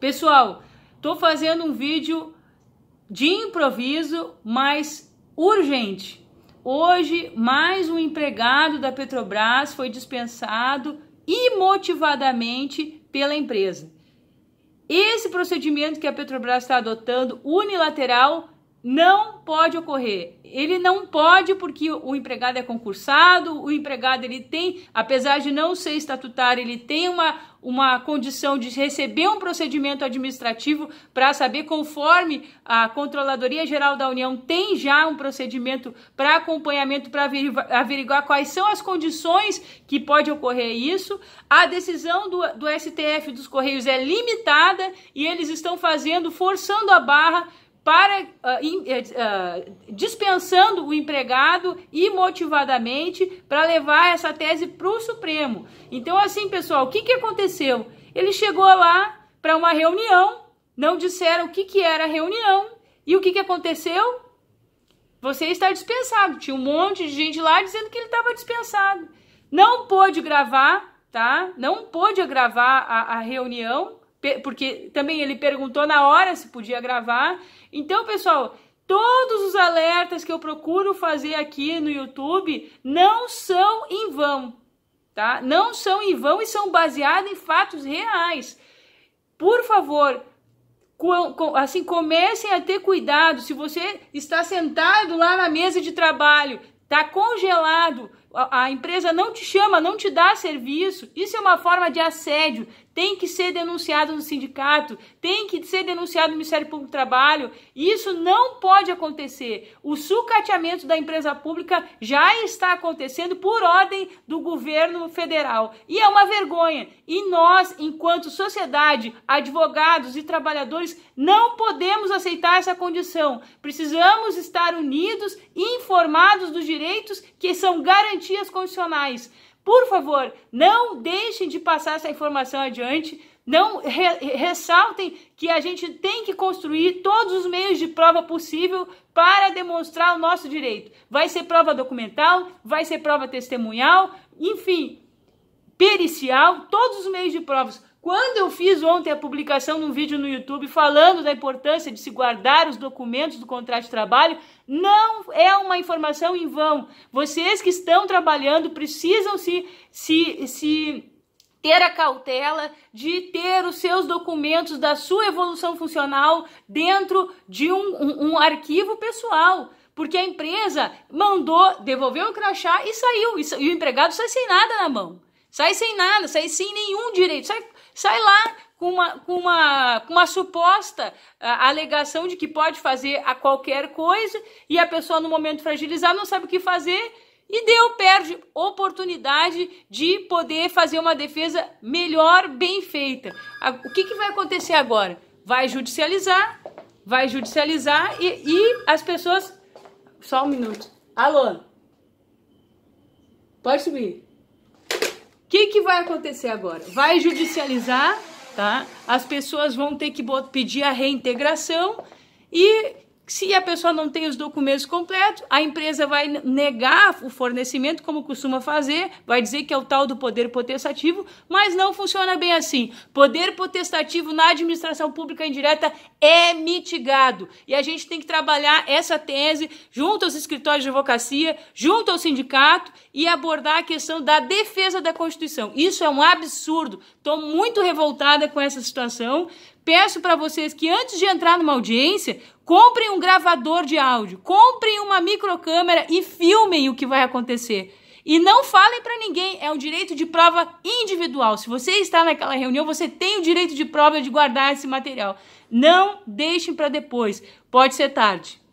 Pessoal, tô fazendo um vídeo de improviso, mas urgente. Hoje, mais um empregado da Petrobras foi dispensado imotivadamente pela empresa. Esse procedimento que a Petrobras está adotando unilateral não pode ocorrer. Ele não pode porque o empregado é concursado, o empregado ele tem, apesar de não ser estatutário, ele tem uma, uma condição de receber um procedimento administrativo para saber conforme a Controladoria Geral da União tem já um procedimento para acompanhamento para averiguar quais são as condições que pode ocorrer isso. A decisão do, do STF dos Correios é limitada e eles estão fazendo, forçando a barra para uh, in, uh, dispensando o empregado imotivadamente para levar essa tese para o Supremo. Então, assim, pessoal, o que, que aconteceu? Ele chegou lá para uma reunião, não disseram o que, que era a reunião, e o que, que aconteceu? Você está dispensado. Tinha um monte de gente lá dizendo que ele estava dispensado. Não pôde gravar, tá? Não pôde gravar a, a reunião porque também ele perguntou na hora se podia gravar. Então, pessoal, todos os alertas que eu procuro fazer aqui no YouTube não são em vão, tá? Não são em vão e são baseados em fatos reais. Por favor, assim comecem a ter cuidado. Se você está sentado lá na mesa de trabalho, está congelado, a, empresa não te chama, não te dá serviço, isso é uma forma de assédio, tem que ser denunciado no sindicato, tem que ser denunciado no Ministério Público do Trabalho. Isso não pode acontecer. O sucateamento da empresa pública já está acontecendo por ordem do governo federal. E é uma vergonha. E nós, enquanto sociedade, advogados e trabalhadores, não podemos aceitar essa condição. Precisamos estar unidos, informados dos direitos que são garantidos garantias constitucionais. Por favor, não deixem de passar essa informação adiante. Não re ressaltem que a gente tem que construir todos os meios de prova possível para demonstrar o nosso direito. Vai ser prova documental, vai ser prova testemunhal, enfim, pericial, todos os meios de provas. Quando eu fiz ontem a publicação num vídeo no YouTube falando da importância de se guardar os documentos do contrato de trabalho, não é uma informação em vão. Vocês que estão trabalhando precisam se se se ter a cautela de ter os seus documentos da sua evolução funcional dentro de um, um, um arquivo pessoal porque a empresa mandou, devolveu o crachá e saiu. E, o empregado sai sem nada na mão. Sai sem nada, sai sem nenhum direito. Sai sai lá com uma, com uma, com uma suposta a, ah, alegação de que pode fazer a qualquer coisa e a pessoa no momento fragilizado não sabe o que fazer e deu, perde oportunidade de poder fazer uma defesa melhor, bem feita. O que, que vai acontecer agora? Vai judicializar, vai judicializar e, e as pessoas. Só um minuto. Alô? Pode subir que, que vai acontecer agora? Vai judicializar, tá? As pessoas vão ter que pedir a reintegração e se a pessoa não tem os documentos completos, a empresa vai negar o fornecimento, como costuma fazer, vai dizer que é o tal do poder potestativo, mas não funciona bem assim. Poder potestativo na administração pública indireta é mitigado. E a gente tem que trabalhar essa tese junto aos escritórios de advocacia, junto ao sindicato e abordar a questão da defesa da Constituição. Isso é um absurdo. Estou muito revoltada com essa situação peço para vocês que antes de entrar numa audiência, comprem um gravador de áudio, comprem uma microcâmera e filmem o que vai acontecer. E não falem para ninguém, é um direito de prova individual. Se você está naquela reunião, você tem o direito de prova de guardar esse material. Não deixem para depois, pode ser tarde.